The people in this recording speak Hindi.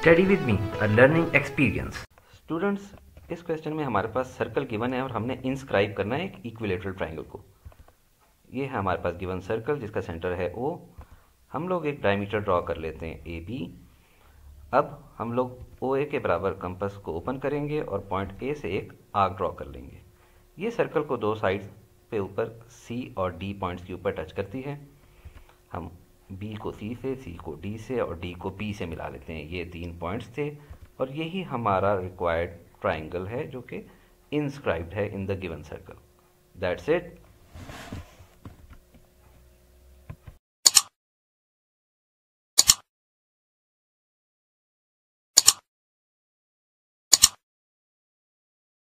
study with me a learning experience students इस क्वेश्चन में हमारे पास सर्कल गिवन है और हमने इंस्क्राइब करना है एक इक्विलेटरल ट्राइंगल को ये है हमारे पास गिवन सर्कल जिसका सेंटर है ओ हम लोग एक डायमीटर ड्रॉ कर लेते हैं ए बी अब हम लोग ओ ए के बराबर कंपस को ओपन करेंगे और पॉइंट ए से एक आग ड्रॉ कर लेंगे ये सर्कल को दो साइड पे ऊपर सी और डी पॉइंट्स के ऊपर टच करती है हम बी को सी से सी को डी से और डी को पी से मिला लेते हैं ये तीन पॉइंट्स थे और यही हमारा रिक्वायर्ड ट्राइंगल है जो कि इंस्क्राइब्ड है in the given circle that's it